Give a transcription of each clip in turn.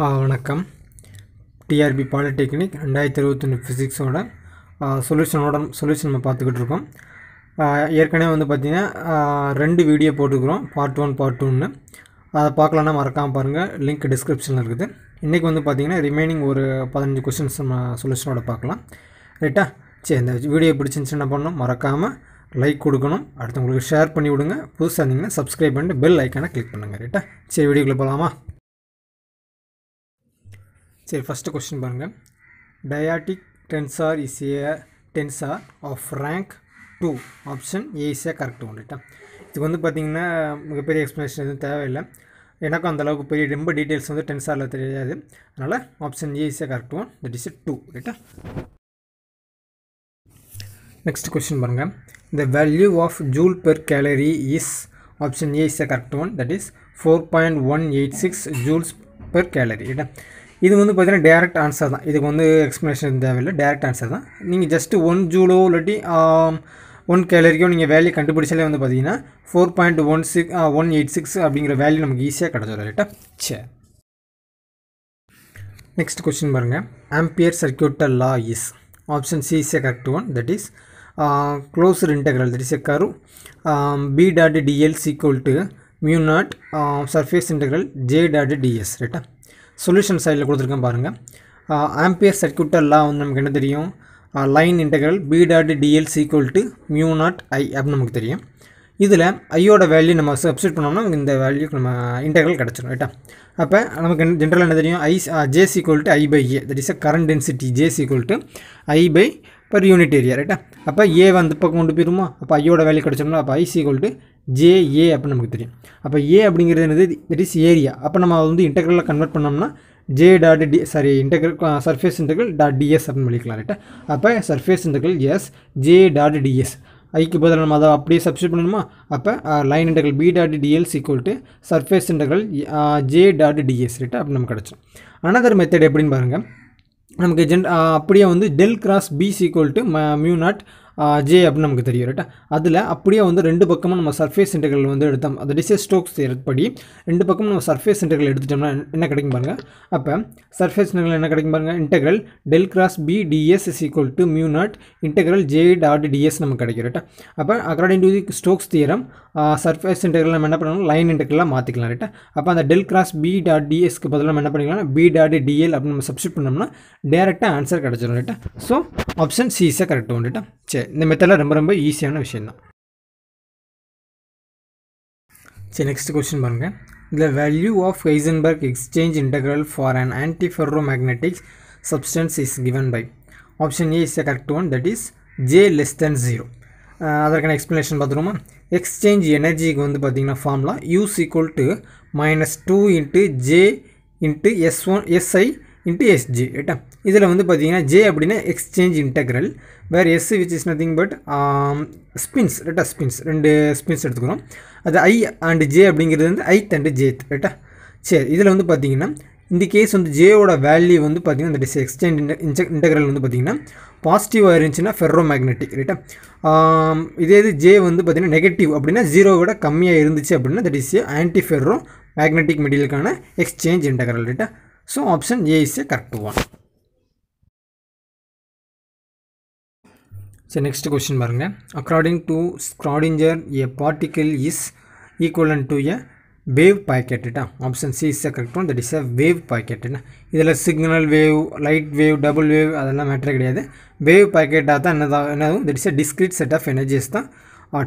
வணக்கம் TRB polytechnic ரெண்டாயிரத்தி இருபத்தொன்று ஃபிசிக்ஸோட சொல்யூஷனோட சொல்யூஷன் நம்ம பார்த்துக்கிட்டு இருக்கோம் ஏற்கனவே வந்து பார்த்திங்கன்னா ரெண்டு வீடியோ போட்டுக்கிறோம் பார்ட் ஒன் பார்ட் டூன்னு அதை பார்க்கலன்னா மறக்காமல் பாருங்கள் லிங்க் டிஸ்கிரிப்ஷனில் இருக்குது இன்றைக்கி வந்து பார்த்திங்கன்னா ரிமைனிங் ஒரு பதினஞ்சு கொஷின்ஸ் நம்ம சொல்யூஷனோட பார்க்கலாம் ரைட்டா சரி இந்த வீடியோ பிடிச்சிருந்துச்சு என்ன பண்ணணும் மறக்காமல் லைக் கொடுக்கணும் அடுத்தவங்களுக்கு ஷேர் பண்ணி விடுங்க புதுசாக இருந்தீங்கன்னா சப்ஸ்கிரைப் பண்ணிட்டு பெல் ஐக்கானை கிளிக் பண்ணுங்கள் ரைட்டா சரி வீடியோக்குள்ளே போகலாமா சரி ஃபஸ்ட்டு கொஸ்டின் பாருங்கள் dyadic tensor is a tensor of rank two option A இஸியாக கரெக்ட் வந்துட்டேன் இதுக்கு வந்து பார்த்திங்கன்னா மிகப்பெரிய எக்ஸ்ப்ளனேஷன் எதுவும் தேவையில்லை எனக்கும் அந்தளவுக்கு பெரிய ரொம்ப டீட்டெயில்ஸ் வந்து டென்சாரில் தெரியாது அதனால் option A correct one that is two ரைட்டா நெக்ஸ்ட் கொஸ்டின் பாருங்கள் the value of joule per calorie is option A correct one that is four point one eight six joules per calorie ரைட்டா இது வந்து பார்த்தீங்கன்னா டேரக்ட் ஆன்சர் தான் இதுக்கு வந்து explanation தேவையில்லை டேரக்ட் ஆன்சர் தான் நீங்கள் ஜஸ்ட்டு ஒன் ஜூலோ இல்லாட்டி ஒன் கேலரிக்கோ நீங்கள் வேல்யூ கண்டுபிடிச்சாலே வந்து பார்த்தீங்கன்னா four point one six one eight six அப்படிங்கிற வேல்யூ நமக்கு ஈஸியாக கிடச்சிடும் ரைட்டா சே நெக்ஸ்ட் கொஸ்டின் பாருங்கள் ampere circuital law is option C is a correct one that is closer integral that is A கரு B dot DL equal to mu naught surface integral J dot DS ரைட்டா solution சைடில் கொடுத்துருக்கேன் பாருங்கள் ampere சர்க்கியூட்டெல்லாம் வந்து நமக்கு என்ன தெரியும் line integral B dot DL equal to mu not I அப்படின்னு நமக்கு தெரியும் இதில் ஐயோட வேல்யூ நம்ம சப்ஸ்டியூட் பண்ணோம்னா இந்த வேல்யூக்கு நம்ம இன்டெக்ரல் கிடச்சிடும் ரைட்டா அப்போ நமக்கு ஜென்ரலாக என்ன தெரியும் I J equal to I by A that is a current density J equal to I by per unit area ரைட்டா அப்போ ஏ வந்து இப்போ கொண்டு போயிருமோ அப்போ ஐயோட வேல்யூ கிடச்சோம்னா அப்போ ஐ சீக்குவல் டு ஜேஏ அப்படின்னு நமக்கு தெரியும் அப்போ ஏ அப்படிங்கிறது என்னது தட் இஸ் ஏரியா அப்போ நம்ம அதை வந்து இன்டெக்ரலில் கன்வெர்ட் பண்ணோம்னா J dot D sorry integral surface integral dot DS அப்படின்னு பண்ணிக்கலாம் ரைட்டா அப்போ surface integral S J dot DS ஐக்கு பதில் நம்ம அதை அப்படியே சப்ஸ்டியூட் பண்ணணுமா அப்போ line integral B dot DLs equal to surface integral J dot DS ரைட்டா அப்படி நமக்கு கிடச்சோம் அனதர் மெத்தட் எப்படின்னு பாருங்கள் நமக்கு ஜென் அப்படியே வந்து del cross B equal to mu naught J அப்படின்னு நமக்கு தெரியும் ரைட்டா அதில் அப்படியே வந்து ரெண்டு பக்கமும் நம்ம சர்ஃபேஸ் இன்டர்கள் வந்து எடுத்தோம் அந்த டிசைஸ் ஸ்டோக்ஸ் படி ரெண்டு பக்கமும் நம்ம சர்ஃபேஸ் இன்டர்கள் எடுத்துட்டோம்னா என்ன கிடைக்கும் பாருங்கள் அப்போ சர்ஃபேஸ் இன்டர்கள் என்ன கிடைக்கும் பாருங்கள் integral del cross B DS is equal to mu naught integral J dot DS நமக்கு கிடைக்கும் ரைட்டா அப்போ according to Stokes theorem surface integral நம்ம என்ன பண்ணணும் லைன் இன்டெக்ரலாக மாற்றிக்கலாம் ரைட்டா அப்போ அந்த டெல் கிராஸ் பி டாட் டிஎஸ்க்கு பதிலாக நம்ம என்ன பண்ணிக்கலாம் பி டாட் டிஎல் அப்படின்னு நம்ம சப்ஸ்டியூட் பண்ணோம்னா டேரெக்டாக ஆன்சர் கிடச்சிடும் ரைட்டா ஸோ ஆப்ஷன் சி இஸாக கரெக்ட் வந்துட்டா சரி இந்த மெத்தடில் ரொம்ப ரொம்ப ஈஸியான விஷயந்தான் சரி நெக்ஸ்ட் கொஸ்டின் பாருங்கள் the value of Heisenberg exchange integral for an antiferromagnetic substance is given by option A is a correct one that is J less than zero அதற்கான எக்ஸ்ப்ளனேஷன் பார்த்துருமா எக்ஸ்சேஞ்ச் எனர்ஜிக்கு வந்து பார்த்திங்கன்னா ஃபார்ம்லாம் use equal to minus two into J into S one SI into SJ ரைட்டா இதில் வந்து பார்த்தீங்கன்னா ஜே அப்படின்னா எக்ஸ்சேஞ்ச் இன்டெக்ரல் வேறு S which is nothing but spins ரைட்டா ஸ்பின்ஸ் ரெண்டு ஸ்பின்ஸ் எடுத்துக்கிறோம் அது ஐ அண்டு ஜே அப்படிங்கிறது வந்து ஐத் அண்டு ஜேத் ரைட்டா சரி இதில் வந்து பார்த்தீங்கன்னா இந்த கேஸ் வந்து ஜேயோட வேல்யூ வந்து பார்த்திங்கன்னா இந்த டிஸ் எக்ஸ்டெண்ட் இன்டெக்ரல் வந்து பார்த்தீங்கன்னா பாசிட்டிவாக இருந்துச்சுன்னா ஃபெர்ரோ மேக்னெட்டிக் ரைட்டா இதே இது ஜே வந்து பார்த்திங்கன்னா நெகட்டிவ் அப்படின்னா ஜீரோவோட கம்மியாக இருந்துச்சு அப்படின்னா that is a antiferromagnetic மெட்டீரியலுக்கான எக்ஸ்சேஞ்ச் இன்டெக்ரல் ரைட்டா so option A is a correct one சரி நெக்ஸ்ட் கொஸ்டின் பாருங்கள் according to Schrodinger a particle is equivalent to a wave பாக்கெட்டுட்டா option C is correct one that is a wave பாக்கெட்டுனா இதில் signal wave light wave double wave அதெல்லாம் மேட்ரே கிடையாது wave பாக்கெட்டாக தான் என்னதான் என்னதும் that is a discrete set of energies தான்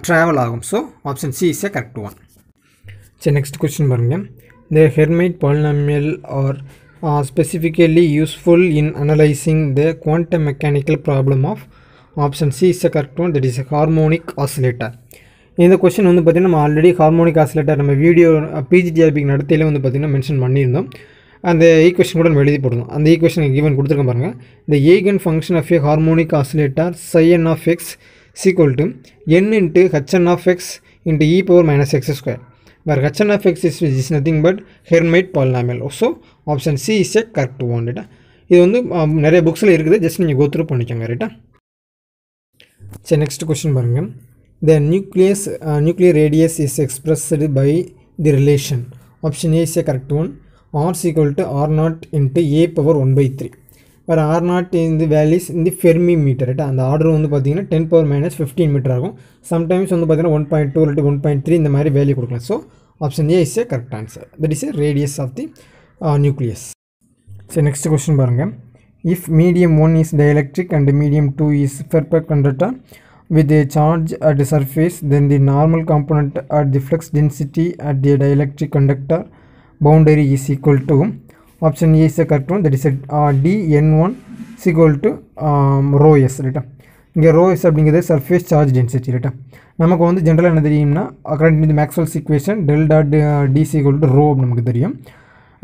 ட்ராவல் ஆகும் so option C is correct one சரி நெக்ஸ்ட் கொஸ்டின் பாருங்கள் the Hermite polynomial are Uh, specifically useful in analyzing the quantum mechanical problem of option C is the correct one that is a harmonic oscillator இந்த கொஸ்டின் வந்து பார்த்திங்கன்னா நம்ம already harmonic oscillator நம்ம video பிஜிடிஆர்பிக்கு uh, நடத்தையில வந்து பார்த்திங்கன்னா மென்ஷன் பண்ணியிருந்தோம் அந்த ஈக்குவேஷன் கூட நம்ம எழுதி போடணும் அந்த ஈக்குவேஷன் ஈவன் கொடுத்துருக்கோம் பாருங்கள் இந்த eigen function of a harmonic oscillator psi n of X equal to N into HN of X into E power minus X square where Hn of x is, is nothing but Hermite polynomial. So option C is a correct one ரைட்டா இது வந்து நிறைய புக்ஸில் இருக்குது just நீங்கள் go through பண்ணிக்கோங்க ரைட்டா சரி next question பாருங்க the nucleus nuclear radius is expressed by the relation option A is a correct one R's equal to R naught into A power one by three வேறு R naught in the values இந்த fermi metre right அந்த order வந்து பார்த்தீங்கன்னா ten power minus fifteen metre ஆகும் sometimes வந்து பார்த்தீங்கன்னா one point two இல்லை one point three இந்த மாதிரி வேல்யூ கொடுக்கலாம் so option A is a correct answer that is a radius of the nucleus சரி நெக்ஸ்ட் கொஸ்டின் பாருங்கள் if medium one is dielectric and medium two is perfect conductor with a charge at surface then the normal normal at the flux density at the dielectric conductor boundary is equal to option A is the correct one that is uh, D N1 is equal to um, rho S ரைட்டா இங்கே rho S அப்படிங்கிறது surface charge density ரைட்டா நமக்கு வந்து ஜென்ரலாக என்ன தெரியும்னா correct இந்த Maxwell equation del dot DC called rho நமக்கு தெரியும்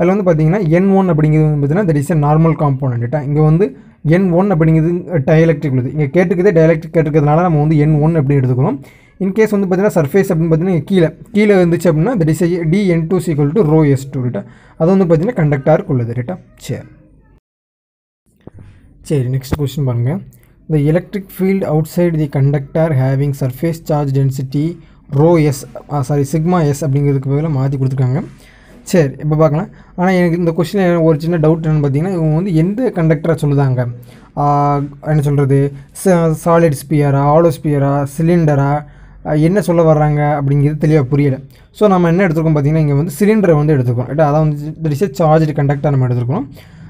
அதில் வந்து பார்த்தீங்கன்னா என் ஒன் அப்படிங்கிறது வந்து பார்த்தீங்கன்னா தட் இஸ் எ நார்மல் காம்போனண்ட்டா இங்கே வந்து என் ஒன் அப்படிங்கிறது டயலக்ட்ரிக் உள்ளது இங்கே கேட்டுக்கிறது டயலக்ட்ரிக் கேட்டுக்கிறதுனால நம்ம வந்து என் ஒன் அப்படி எடுத்துக்கிறோம் இன்கேஸ் வந்து பார்த்தீங்கன்னா சர்ஃபேஸ் அப்படின்னு பார்த்தீங்கன்னா கீழே கீழே இருந்துச்சு அப்படின்னா that is D N two is equal to rho S two ரிட்டா அது வந்து பார்த்தீங்கன்னா கண்டக்டாக உள்ளது ரிட்டா சரி சரி நெக்ஸ்ட் கொஸ்டின் பாருங்கள் the electric field outside the conductor having surface charge density rho S sorry sigma S அப்படிங்கிறதுக்கு பதிலாக மாற்றி கொடுத்துருக்காங்க சரி இப்போ பார்க்கலாம் ஆனால் எனக்கு இந்த கொஸ்டின் ஒரு சின்ன டவுட் என்னென்னு பார்த்தீங்கன்னா இவங்க வந்து எந்த கண்டக்டராக சொல்லுதாங்க என்ன சொல்கிறது சாலிட் ஸ்பியரா ஆலோ ஸ்பியரா சிலிண்டரா என்ன சொல்ல வர்றாங்க அப்படிங்கிறது தெளிவாக புரியலை ஸோ நம்ம என்ன எடுத்துருக்கோம் பார்த்தீங்கன்னா இங்கே வந்து சிலிண்டரை வந்து எடுத்துக்கோம் ரைட்டா அதான் வந்து திஸ் சார்ஜ் கண்டக்டாக நம்ம எடுத்துருக்கோம்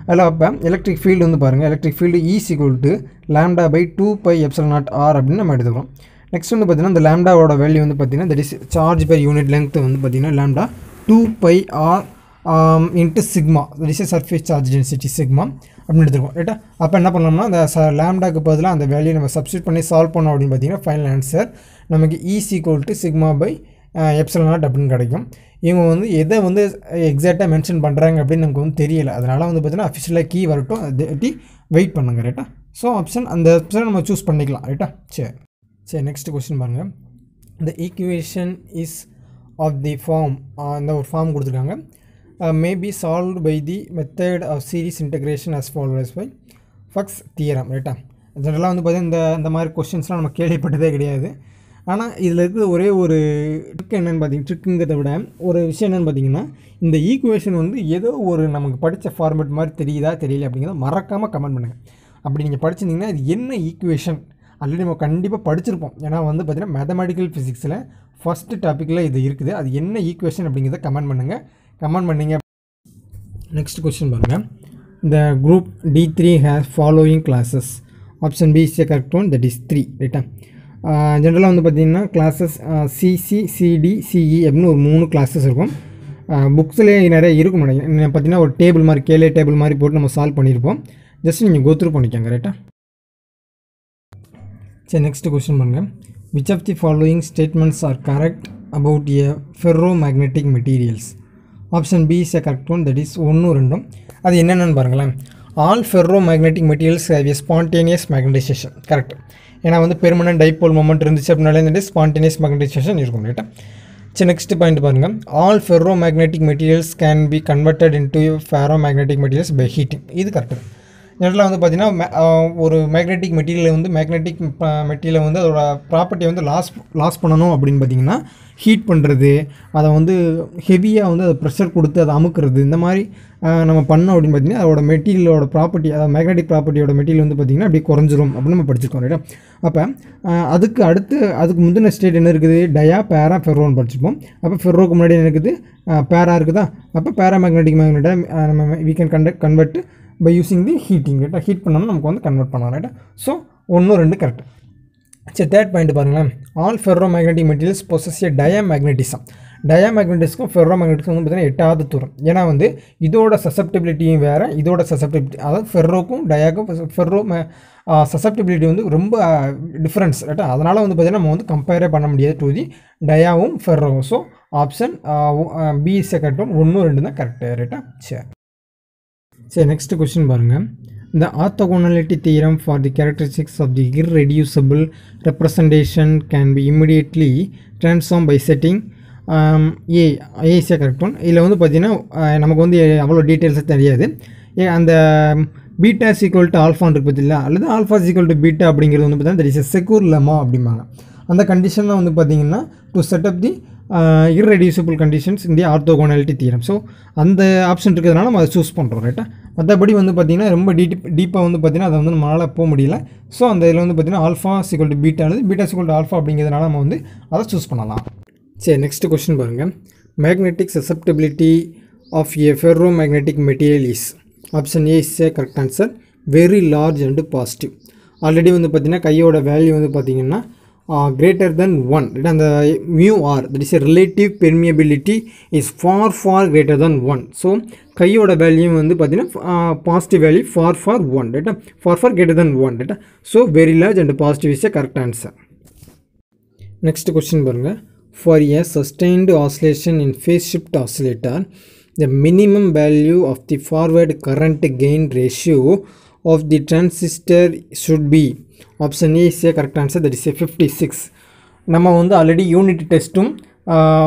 அதில் அப்போ எலக்ட்ரிக் ஃபீல்டு வந்து பாருங்கள் electric field is equal to lambda by two pi epsilon naught R அப்படின்னு நம்ம எடுத்துக்கிறோம் நெக்ஸ்ட் வந்து பார்த்திங்கன்னா இந்த லேம்டாவோட வேல்யூ வந்து பார்த்திங்கன்னா that is charge by unit length வந்து பார்த்திங்கன்னா lambda two pi R into sigma this is surface charge density sigma அப்படின்னு எடுத்துருக்கோம் ரைட்டா அப்போ என்ன பண்ணோம்னா அந்த லேம்டாக்கு பதிலாக அந்த வேல்யூ நம்ம சப்ஸ்டியூட் பண்ணி சால்வ் பண்ணோம் அப்படின்னு பார்த்தீங்கன்னா ஃபைனல் ஆன்சர் நமக்கு is equal to sigma by epsilon naught அப்படின்னு கிடைக்கும் இவங்க வந்து எதை வந்து எக்ஸாக்டாக மென்ஷன் பண்ணுறாங்க அப்படின்னு நமக்கு வந்து தெரியலை அதனால் வந்து பார்த்தீங்கன்னா அஃபிஷியலாக கீ வரட்டும் அதை வெயிட் பண்ணுங்க ரைட்டா ஸோ ஆப்ஷன் அந்த ஆப்ஷனை நம்ம சூஸ் பண்ணிக்கலாம் ரைட்டா சரி சரி நெக்ஸ்ட் கொஸ்டின் பாருங்கள் the equation is of the form அந்த ஒரு ஃபார்ம் கொடுத்துருக்காங்க maybe solve by the method of series integration as follows by Fuchs theorem ரைட்டா ஜென்ரலாக வந்து பார்த்திங்கன்னா இந்த இந்த மாதிரி கொஸ்டின்ஸ்லாம் நம்ம கேள்விப்பட்டதே கிடையாது ஆனால் இதில் இருக்கிற ஒரே ஒரு ட்ரிக் என்னென்னு பார்த்தீங்கன்னா ட்ரிக்குங்கிறத விட ஒரு விஷயம் என்னென்னு பார்த்தீங்கன்னா இந்த ஈக்குவேஷன் வந்து ஏதோ ஒரு நமக்கு படித்த ஃபார்மேட் மாதிரி தெரியுதா தெரியல அப்படிங்கிறத மறக்காமல் கமெண்ட் பண்ணுங்கள் அப்படி நீங்கள் படிச்சிருந்தீங்கன்னா இது என்ன ஈக்குவேஷன் ஆல்ரெடி நம்ம கண்டிப்பாக படிச்சிருப்போம் ஏன்னா வந்து பார்த்திங்கன்னா மேத்தமெட்டிக்கல் ஃபிசிக்ஸில் ஃபஸ்ட்டு டாப்பிக்கில் இது இருக்குது அது என்ன ஈக்குவேஷன் அப்படிங்கிறத கமெண்ட் பண்ணுங்கள் கமெண்ட் பண்ணிங்க நெக்ஸ்ட் கொஸ்டின் பாருங்கள் இந்த group D three has following classes option B is correct one that is three ரைட்டா ஜென்ரலாக வந்து பார்த்திங்கன்னா classes CC CD CE e அப்படின்னு ஒரு மூணு கிளாஸஸ் இருக்கும் புக்ஸ்லேயே நிறைய இருக்கும் பார்த்தீங்கன்னா ஒரு டேபிள் மாதிரி கேலே டேபிள் மாதிரி போட்டு நம்ம சால்வ் பண்ணியிருப்போம் ஜஸ்ட் நீங்கள் கோத்ரூ பண்ணிக்கோங்க ரைட்டா சரி நெக்ஸ்ட் கொஸ்டின் பாருங்கள் which of the following statements are correct about a ferromagnetic materials option B is a correct one that is ஒன்றும் ரெண்டும் அது என்னென்னு பாருங்களேன் all ferromagnetic materials have a spontaneous magnetisation correct ஏன்னா வந்து permanent dipole moment இருந்துச்சு அப்படின்னாலே வந்துட்டு ஸ்பான்டேனியஸ் மேக்னடைசேஷன் இருக்கும் ரைட்டா சரி நெக்ஸ்ட் பாயிண்ட் பாருங்கள் all ferromagnetic materials can be converted into ferromagnetic materials by heating இது கரெக்ட் இந்த இடத்துல வந்து பார்த்திங்கன்னா ஒரு மேக்னெட்டிக் மெட்டீரியலை வந்து மேக்னெட்டிக் மெட்டீரியலை வந்து அதோட ப்ராப்பர்ட்டியை வந்து லாஸ் லாஸ் பண்ணணும் அப்படின்னு பார்த்திங்கன்னா ஹீட் பண்ணுறது அதை வந்து ஹெவியாக வந்து அதை ப்ரெஷர் கொடுத்து அதை அமுக்கிறது இந்த மாதிரி நம்ம பண்ணோம் அப்படின்னு பார்த்திங்கன்னா அதோட மெட்டீரியலோட ப்ராப்பர்ட்டி அதாவது மேக்னெட்டிக் ப்ராப்பர்ட்டியோட மெட்டீரியல் வந்து பார்த்திங்கன்னா அப்படியே குறைஞ்சிரும் அப்படின்னு நம்ம படிச்சிருக்கோம் ரைட்டா அப்போ அதுக்கு அடுத்து அதுக்கு முந்தின ஸ்டேட் என்ன இருக்குது டயா பேரா ஃபெர்ரோன்னு படிச்சிருப்போம் அப்போ ஃபெர்ரோக்கு முன்னாடி என்ன இருக்குது பேரா இருக்குதா அப்போ பேரா மேக்னெட்டிக் மேக்னெட்டாக நம்ம we can conduct convert by using the heating ரைட்டா ஹீட் பண்ணாமல் நமக்கு வந்து கன்வெர்ட் பண்ணலாம் ரைட்டா ஸோ ஒன்று ரெண்டு கரெக்ட் சரி தேர்ட் பாயிண்ட் பாருங்களேன் all ferromagnetic materials process a diamagnetism டயா மேக்னெட்டிஸ்க்கும் ஃபெர்ரோ மேக்னெட்டிஸ்க்கும் வந்து பார்த்தீங்கன்னா எட்டாவது தூரம் ஏன்னா வந்து இதோட சசப்டபிலிட்டியும் வேறு இதோட சசப்டபிலிட்டி அதாவது ஃபெர்ரோக்கும் டயாக்கும் ஃபெர்ரோ சசப்டபிலிட்டி வந்து ரொம்ப டிஃப்ரென்ஸ் ரைட்டா அதனால் வந்து பார்த்திங்கன்னா நம்ம வந்து கம்பேரே பண்ண முடியாது டூ தி டயாவும் ஃபெர்ரோவும் ஸோ ஆப்ஷன் பி செகண்ட் ஒன்று ஒன்று ரெண்டு தான் கரெக்டு ரைட்டா சரி சரி நெக்ஸ்ட் கொஸ்டின் பாருங்கள் இந்த orthogonality theorem for the characteristics of the irreducible representation can be immediately transform by setting a ஏசியாக கரெக்ட் ஒன் இதில் வந்து பார்த்திங்கன்னா நமக்கு வந்து அவ்வளோ டீட்டெயில்ஸாக தெரியாது ஏ அந்த பீட்டா சீக்குவல் டு ஆல்ஃபான் பார்த்தீங்களா அல்லது ஆல்ஃபா சீக்குவல் டு பீட்டா அப்படிங்கிறது வந்து பார்த்தீங்கன்னா தெரிய செக்யூர் லெமா அப்படிம்பாங்க அந்த கண்டிஷனில் வந்து பார்த்திங்கன்னா to set up the irreducible conditions இந்த ஆர்த்தோகோனாலிட்டி தீரம் ஸோ அந்த ஆப்ஷன் இருக்கிறதுனால நம்ம அதை சூஸ் பண்ணுறோம் ரைட்டாக மற்றபடி வந்து பார்த்திங்கன்னா ரொம்ப டீப் டீப்பாக வந்து பார்த்திங்கன்னா அதை வந்து நம்மளால் போக முடியல ஸோ அந்த இதில் வந்து பார்த்திங்கன்னா ஆல்ஃபா சிக்வல் டு பீட்டா அல்லது பீட்டா சிக்வல் டு ஆல்ஃபா அப்படிங்கிறதுனால நம்ம வந்து அதை சூஸ் பண்ணலாம் சரி நெக்ஸ்ட் கொஸ்டின் பாருங்கள் magnetic susceptibility of a ferromagnetic material is option A is a correct answer very large and positive already வந்து பார்த்திங்கன்னா கையோட வேல்யூ வந்து பார்த்திங்கன்னா கிரேட்டர் தென் ஒன் அந்த mu R that is relative permeability is far far greater than one so கையோட value வந்து பார்த்தீங்கன்னா positive value far far one ரைட்டா far far greater than one ரைட்டா so very large and positive is a correct answer next question பாருங்கள் for a sustained oscillation in phase shift oscillator the minimum value of the forward current gain ratio of the transistor should be option A is a correct answer that is A fifty six நம்ம வந்து already unit டெஸ்ட்டும்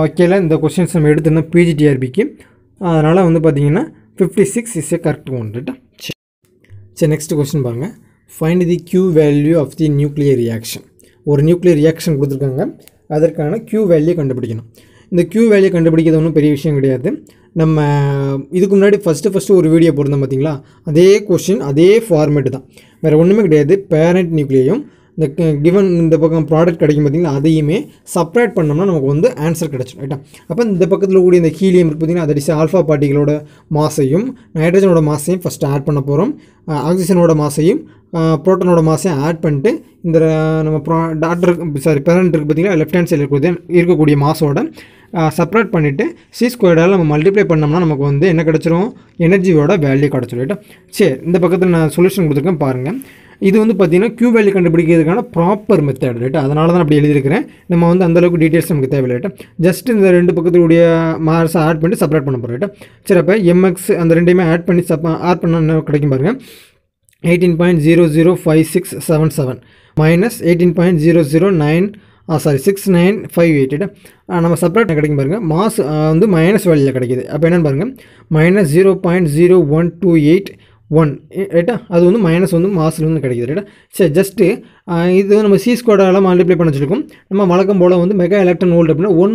வைக்கல இந்த questions நம்ம எடுத்திருந்தோம் பிஜிடிஆர்பிக்கு அதனால் வந்து பார்த்திங்கன்னா fifty six is a correct one ரைட்டா சரி நெக்ஸ்ட் கொஸ்டின் பாருங்கள் find the Q value of the nuclear reaction ஒரு நியூக்ளியர் ரியாக்ஷன் கொடுத்துருக்காங்க அதற்கான க்யூ வேல்யூ கண்டுபிடிக்கணும் இந்த க்யூ வேல்யூ கண்டுபிடிக்கிறது ஒன்றும் பெரிய விஷயம் கிடையாது நம்ம இதுக்கு முன்னாடி ஃபஸ்ட்டு ஃபஸ்ட்டு ஒரு வீடியோ போட்டிருந்தோம் பார்த்தீங்களா அதே கொஷின் அதே ஃபார்மேட்டு தான் வேறு ஒன்றுமே கிடையாது பேரண்ட் நியூக்ளியையும் இந்த கிவன் இந்த பக்கம் ப்ராடக்ட் கிடைக்கும் பார்த்திங்கன்னா அதையுமே சப்ரேட் பண்ணோம்னா நமக்கு வந்து ஆன்சர் கிடச்சிடும் ரைட்டா அப்போ இந்த பக்கத்தில் கூடிய இந்த ஹீலியம் இருக்குது பார்த்திங்கன்னா அதடிச்சு ஆல்ஃபா பார்ட்டிகளோட மாசையும் நைட்ரஜனோட மாசையும் ஃபஸ்ட்டு ஆட் பண்ண போகிறோம் ஆக்சிஜனோட மாசையும் ப்ரோட்டனோட மாசையும் ஆட் பண்ணிட்டு இந்த நம்ம ப்ரா டாக்டர் சாரி பேரண்ட் இருக்குது பார்த்திங்கன்னா லெஃப்ட் ஹேண்ட் சைடில் இருக்கக்கூடிய இருக்கக்கூடிய மாசோட செப்பரேட் பண்ணிவிட்டு சி ஸ்கொயர்டால் நம்ம மல்டிப்ளை பண்ணோம்னா நமக்கு வந்து என்ன கிடச்சிரும் எனர்ஜியோட வேல்யூ கிடச்சிரும் ரைட்டா சரி இந்த பக்கத்தில் நான் சொல்யூஷன் கொடுத்துருக்கேன் பாருங்கள் இது வந்து பார்த்திங்கன்னா க்யூ வேல்யூ கண்டுபிடிக்கிறதுக்கான ப்ராப்பர் மெத்தட் ரைட்டு அதனால தான் அப்படி எழுதியிருக்கிறேன் நம்ம வந்து அந்தளவுக்கு டீட்டெயில்ஸ் நமக்கு தேவையில்லை ரைட்டா ஜஸ்ட் இந்த ரெண்டு பக்கத்துடைய மார்ஸை ஆட் பண்ணி செப்பரேட் பண்ண போகிறோம் ரைட்டா சரி அப்போ எம்எக்ஸ் அந்த ரெண்டையுமே ஆட் பண்ணி சப் ஆட் பண்ணால் கிடைக்கும் பாருங்கள் eighteen point zero zero five six seven seven minus eighteen point zero zero nine sorry six nine five eight நம்ம செப்பரேட் கிடைக்கும் பாருங்கள் மாஸ் வந்து மைனஸ் வேல்யூவில் கிடைக்கிது அப்போ என்னென்னு பாருங்கள் minus zero point zero one two eight one ரைட்டா அது வந்து மைனஸ் வந்து மாசில் வந்து கிடைக்குது ரைட்டா சரி ஜஸ்ட்டு இது நம்ம சி ஸ்கொயர்டால் மல்டிப்ளை பண்ண வச்சுருக்கோம் நம்ம வழக்கம் போல் வந்து மெகா எலக்ட்ரான் ஓல்டு அப்படின்னா ஒன்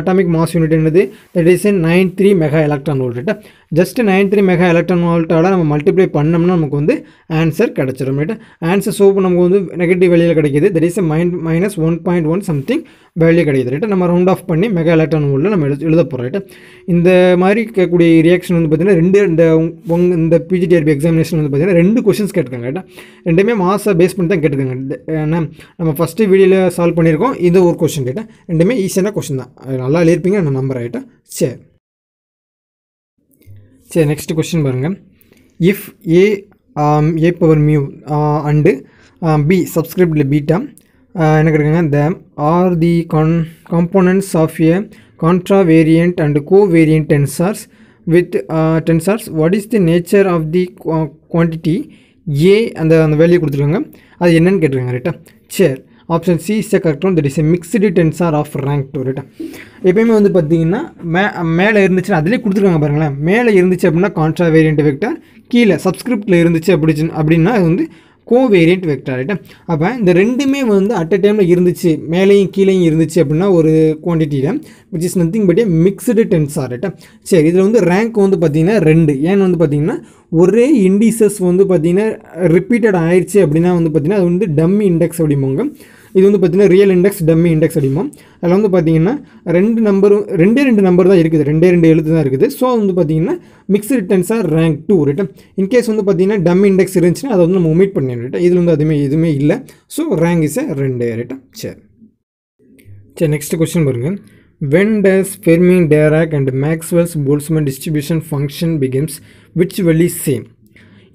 அட்டாமிக் மாஸ் யூனிட் என்னது that is nine three mega electron volt ரைட்டா just nine three mega electron வோல்ட்டால் நம்ம மல்டிப்ளை பண்ணோம்னா நமக்கு வந்து ஆன்சர் கிடச்சிடும் ரைட்டா ஆன்சர் சோப்பு நமக்கு வந்து நெகட்டிவ் வெளியில் கிடைக்கிது that is min minus one point one something value கிடையாது ரைட்டு நம்ம ரவுண்ட் ஆஃப் பண்ணி மெகா எலக்ட்ரான் வோல்டில் நம்ம எழுத எழுத போகிறோம் ரைட்டு இந்த மாதிரி இருக்கக்கூடிய ரியாக்ஷன் வந்து பார்த்திங்கன்னா ரெண்டு இந்த உங் இந்த பிஜிடிஆர்பி எக்ஸாமினேஷன் வந்து பார்த்திங்கன்னா ரெண்டு கொஷின்ஸ் கேட்டுக்காங்க ரைட்டா ரெண்டுமே மாசை பேஸ் பண்ணி தான் கேட்டிருக்காங்க ஏன்னா நம்ம ஃபஸ்ட்டு வீடியோவில் சால்வ் பண்ணியிருக்கோம் இந்த ஒரு கொஷின் ரைட்டா ரெண்டுமே ஈஸியான கொஷின் தான் நல்லா எழுதிருப்பீங்க நான் நம்பர் ரைட்டா சரி சரி நெக்ஸ்ட் கொஷின் பாருங்கள் if A A power mu and B சப்ஸ்கிரிப்டில் பீட்டா என்ன கேட்டுக்கோங்க the are the con components of a contravariant and covariant tensors with tensors what is the nature of the quantity A அந்த அந்த value கொடுத்துருக்காங்க அது என்னன்னு கேட்டிருக்காங்க ரைட்டா சரி option C is correct one that is a mixed tensor of rank two ரைட்டா எப்பயுமே வந்து பார்த்தீங்கன்னா மே மேலே இருந்துச்சுன்னா அதிலே கொடுத்துருக்காங்க பாருங்களேன் மேலே இருந்துச்சு அப்படின்னா கான்ட்ரா வேரியன்ட் வெக்டர் கீழே சப்ஸ்கிரிப்டில் இருந்துச்சு அப்படிச்சு அப்படின்னா அது வந்து கோவேரியன்ட் வெக்டார் ரைட்டா அப்போ இந்த ரெண்டுமே வந்து அட் அ டைமில் இருந்துச்சு மேலேயும் கீழேயும் இருந்துச்சு அப்படின்னா ஒரு குவான்டிட்டியில் which is nothing but a mixed tensor ரைட்டா சரி இதில் வந்து ரேங்க் வந்து பார்த்திங்கன்னா ரெண்டு ஏன்னு வந்து பார்த்திங்கன்னா ஒரே இண்டீசஸ் வந்து பார்த்திங்கன்னா ரிப்பீட்டட் ஆயிடுச்சு அப்படின்னா வந்து பார்த்திங்கன்னா அது வந்து டம் இண்டெக்ஸ் அப்படிம்பாங்க இது வந்து பார்த்திங்கன்னா ரியல் இண்டெக்ஸ் டம்மி இண்டெக்ஸ் அடிமம் அதில் வந்து பார்த்திங்கன்னா ரெண்டு நம்பரும் ரெண்டே ரெண்டு நம்பர் தான் இருக்குது ரெண்டே ரெண்டு எழுத்து தான் இருக்குது ஸோ வந்து பார்த்திங்கன்னா mix are rank two written in case வந்து பார்த்திங்கன்னா டம்மி இண்டெக்ஸ் இருந்துச்சுன்னா அதை வந்து நம்ம ஒமிட் பண்ணி ரிட்டன் இதில் வந்து அதுவுமே எதுவுமே இல்லை ஸோ ரேங்க் இஸ் ரெண்டே ரிட்டன் சரி சரி நெக்ஸ்ட் கொஸ்டின் பாருங்கள் when does Fermi Dirac and Maxwell's Boltzmann distribution function becomes which value same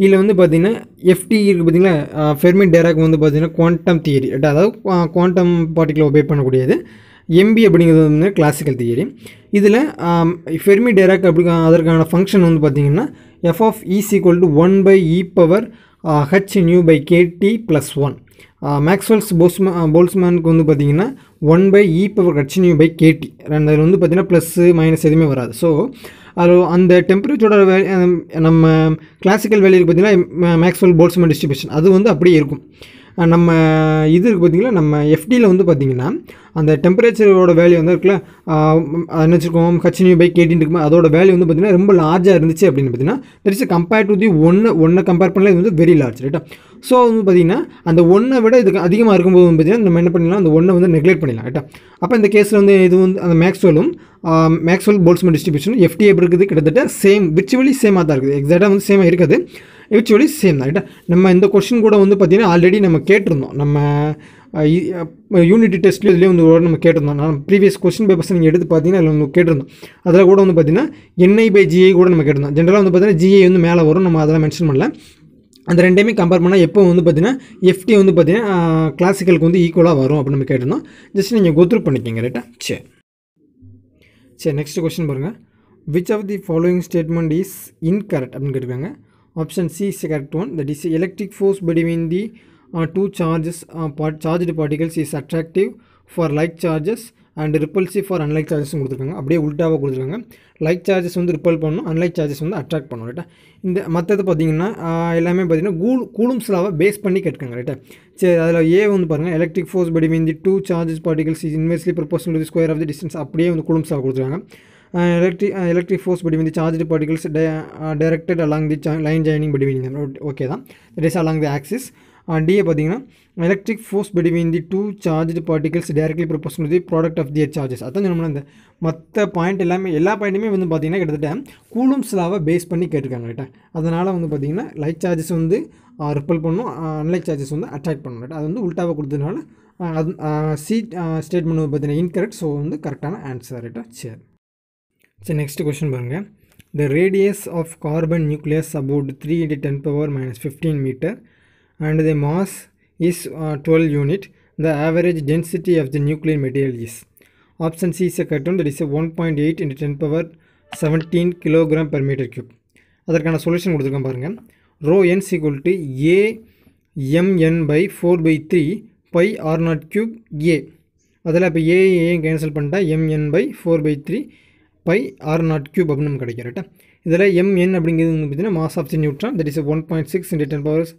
இதில் வந்து பார்த்திங்கன்னா எஃப்டி e இருக்குது பார்த்தீங்களா ஃபெர்மி டேராக் வந்து பார்த்திங்கன்னா குவாண்டம் தியரி அதாவது குவாண்டம் பார்ட்டிகளை ஒபே பண்ணக்கூடியது எம்பி அப்படிங்கிறது வந்து கிளாசிக்கல் தியரி இதில் ஃபெர்மி டேராக் அப்படி அதற்கான ஃபங்க்ஷன் வந்து பார்த்திங்கன்னா F of is equal to one by E power H nu by KT plus one Maxwell's Boltzmann போல்ஸ்மேனுக்கு வந்து பார்த்திங்கன்னா one by E e power H nu by KT ரெண்டு வந்து பார்த்திங்கன்னா ப்ளஸ்ஸு மைனஸ் எதுவுமே வராது ஸோ அது அந்த டெம்பரேச்சரோட வே நம்ம கிளாசிக்கல் வேல்யூ பார்த்திங்கன்னா மேக்ஸ்வெல் போல்ஸ்மன் டிஸ்ட்ரிபியூஷன் அது வந்து அப்படியே இருக்கும் நம்ம இது இருக்குது பார்த்திங்கன்னா நம்ம எஃப்டியில் வந்து பார்த்திங்கன்னா அந்த டெம்பரேச்சரோட வேல்யூ வந்து இருக்குல்ல என்ன வச்சுருக்கோம் ஹச்னியூ பை கேட்டின்னு இருக்குமா அதோட வேல்யூ வந்து பார்த்திங்கன்னா ரொம்ப லார்ஜாக இருந்துச்சு அப்படின்னு பார்த்திங்கன்னா பெருசாக கம்பேர்ட் டு தி ஒன்று ஒன்றை கம்பேர் பண்ணல இது வந்து வெரி லார்ஜ் ரைட்டா ஸோ வந்து பார்த்திங்கன்னா அந்த ஒன்றை விட இதுக்கு அதிகமாக இருக்கும்போது வந்து பார்த்திங்கன்னா நம்ம என்ன பண்ணலாம் அந்த ஒன்றை வந்து நெக்லெக்ட் பண்ணிடலாம் ரைட்டா அப்போ இந்த கேஸில் வந்து இது வந்து அந்த மேக்ஸ்வெலும் மேக்ஸ்வெல் போல்ஸ்மன் டிஸ்ட்ரிபியூஷன் எஃப்டிஏ இருக்குது கிட்டத்தட்ட சேம் விர்ச்சுவலி சேமாக தான் இருக்குது எக்ஸாக்டாக வந்து சேமாக இருக்காது விர்ச்சுவலி சேம் தான் ரைட்டா நம்ம இந்த கொஷின் கூட வந்து பார்த்திங்கன்னா ஆல்ரெடி நம்ம கேட்டிருந்தோம் நம்ம யூனிட்டி டெஸ்ட்லேயும் இதுலேயும் வந்து ஒரு நம்ம கேட்டிருந்தோம் நான் ப்ரீவியஸ் கொஸ்டின் பேப்பர்ஸ் நீங்கள் எடுத்து பார்த்தீங்கன்னா அதில் வந்து கேட்டிருந்தோம் அதில் கூட வந்து பார்த்திங்கன்னா என்ஐ பை ஜிஐ கூட நம்ம கேட்டிருந்தோம் ஜென்ரலாக வந்து பார்த்திங்கன்னா ஜிஐ வந்து மேலே வரும் நம்ம அதெல்லாம் மென்ஷன் பண்ணல அந்த ரெண்டையுமே கம்பேர் பண்ணால் எப்போ வந்து பார்த்தீங்கன்னா எஃப்டி வந்து பார்த்தீங்கன்னா கிளாசிக்கலுக்கு வந்து ஈக்குவலாக வரும் அப்படின்னு நம்ம கேட்டிருந்தோம் ஜஸ்ட் நீங்கள் கோத்ரூ பண்ணிக்கோங்க ரைட்டா சரி சரி நெக்ஸ்ட் கொஸ்டின் பாருங்கள் which of the following statement is incorrect அப்படின்னு கேட்டிருக்காங்க option C is correct one that is electric force between the two charges charged particles is attractive for like charges and repulsive for unlike சார்ஜஸும் கொடுத்துருக்காங்க அப்படியே உல்ட்டாவாக கொடுத்துருக்காங்க like charges வந்து repel பண்ணணும் unlike charges வந்து அட்ராக்ட் பண்ணணும் ரைட்டா இந்த மற்றது பார்த்தீங்கன்னா எல்லாமே பார்த்தீங்கன்னா கூல் கூலும்ஸ்லாவை பேஸ் பண்ணி கேட்காங்க ரைட்டா சரி அதில் ஏ வந்து பாருங்கள் எலக்ட்ரிக் ஃபோர்ஸ் படி mean the two charges particles is inversely proportional to square of the distance அப்படியே வந்து கூலும்ஸ்லாவை கொடுத்துருக்காங்க electric electric force between the charge particles directed along the line joining between okay தான் that is along the axis டிஏ பார்த்தீங்கன்னா electric force between the two charge particles directly proportion the product of their charges அதான் நம்ம இந்த மற்ற point எல்லாமே எல்லா பாயிண்ட்டுமே வந்து பார்த்திங்கன்னா கிட்டத்தட்ட கூலும் ஸ்லாவை பேஸ் பண்ணி கேட்டிருக்காங்க கரெக்டாக அதனால் வந்து பார்த்திங்கன்னா லைட் சார்ஜஸ் வந்து ரிப்பல் பண்ணும் அன்லைட் சார்ஜஸ் வந்து அட்ராக்ட் பண்ணணும் கரெக்டாக அது வந்து உல்ட்டாவை கொடுத்ததுனால அது சீட் ஸ்டேட்மெண்ட் வந்து பார்த்தீங்கன்னா இன்கரெக்ட் ஸோ வந்து கரெக்டான ஆன்சர் ரைட்டாக சரி சரி நெக்ஸ்ட் கொஸ்டின் பாருங்கள் the radius of carbon nucleus about three into ten power minus fifteen metre and the mass is uh, 12 unit the average density of the nuclear material is option c is a correct one that is a 1.8 into 10 power 17 kilogram per meter cube அதற்கான solution கொடுத்துருக்கேன் பாருங்கள் rho N is equal to A MN by four by three by R naught cube A அதில் இப்போ A cancel பண்ணிட்டா MN by four by three by R naught cube அப்படின்னு நம்ம கிடைக்கிறட்டா இதில் எம்என் அப்படிங்கிறது வந்து பார்த்தீங்கன்னா mass of the neutron that is one point six into ten powers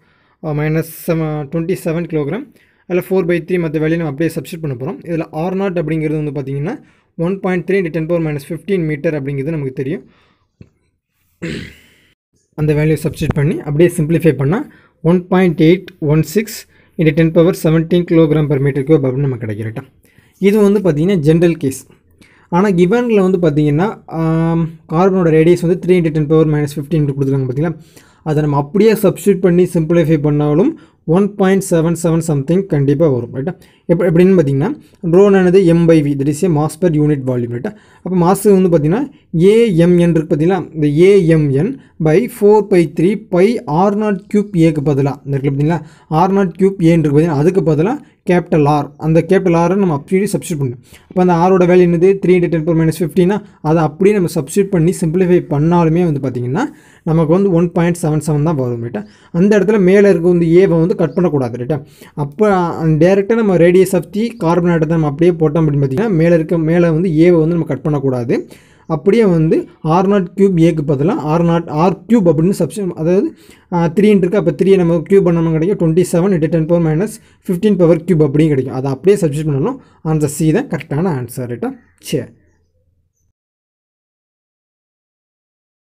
minus twenty seven kilogram அதில் ஃபோர் பை த்ரீ மற்ற வேலையை நம்ம அப்படியே சப்ஸ்ட் பண்ண போகிறோம் இதில் ஆர் நாட் அப்படிங்கிறது வந்து பார்த்திங்கன்னா one point three ten power minus fifteen metre அப்படிங்கிறது நமக்கு தெரியும் அந்த வேல்யூ சப்ஸ்டிட் பண்ணி அப்படியே சிம்பிளிஃபை பண்ணால் one point eight one six into ten power seventeen kilogram per metre cube அப்படின்னு நமக்கு கிடைக்கிறட்டா இது வந்து பார்த்திங்கன்னா ஜென்ரல் கேஸ் ஆனால் கிவனில் வந்து பார்த்திங்கன்னா கார்பனோட ரேடியஸ் வந்து three into ten power minus fifteen கொடுத்துருக்காங்க பார்த்திங்களா அதை நம்ம அப்படியே சப்ஸ்டியூட் பண்ணி சிம்பிளிஃபை பண்ணாலும் one point seven seven something கண்டிப்பாக வரும் ரைட்டா எப்படி எப்படின்னு பார்த்தீங்கன்னா ஆனது M by V that is a mass per unit volume ரைட்டா அப்போ மாஸ் வந்து பார்த்தீங்கன்னா ஏஎம்என் இருக்குது பார்த்தீங்களா இந்த A M N by four by three by R naught cube ஏக்கு பதிலாக இந்த இருக்குது பார்த்தீங்களா ஆர் நாட் க்யூப் ஏன்னு இருக்குது பார்த்தீங்கன்னா அதுக்கு பதிலாக கேபிட்டல் ஆர் அந்த கேபிட்டல் ஆரை நம்ம அப்படியே சப்ஸ்டியூட் பண்ணணும் அப்போ அந்த ஆரோட வேல்யூ என்னது three into ten power minus ஃபிஃப்டினா அதை அப்படியே நம்ம சப்ஸ்டியூட் பண்ணி சிம்பிளிஃபை பண்ணாலுமே வந்து பார்த்திங்கன்னா நமக்கு வந்து ஒன் பாயிண்ட் செவன் செவன் தான் வரும் ரைட்டா அந்த இடத்துல மேலே இருக்க வந்து ஏவை வந்து கட் பண்ணக்கூடாது ரைட்டா அப்போ டேரெக்டாக நம்ம ரேடியஸ் ஆஃப் தி கார்பன் ஆட்டத்தை நம்ம அப்படியே போட்டோம் அப்படின்னு பார்த்திங்கன்னா மேலே இருக்க மேலே வந்து ஏவை வந்து நம்ம கட் பண்ணக்கூடாது அப்படியே வந்து ஆர் நாட் க்யூப் ஏக்கு பதிலாக ஆர் நாட் ஆர் கியூப் அப்படின்னு சப்ஷன் அதாவது த்ரீன்னு இருக்குது அப்போ த்ரீ நம்ம க்யூப் பண்ணணும் கிடைக்கும் twenty seven into ten power minus fifteen power cube அப்படின்னு கிடைக்கும் அதை அப்படியே சப்ஸ்டியூட் பண்ணணும் ஆன்சர் சி தான் கரெக்டான ஆன்சர் ரைட்டா சரி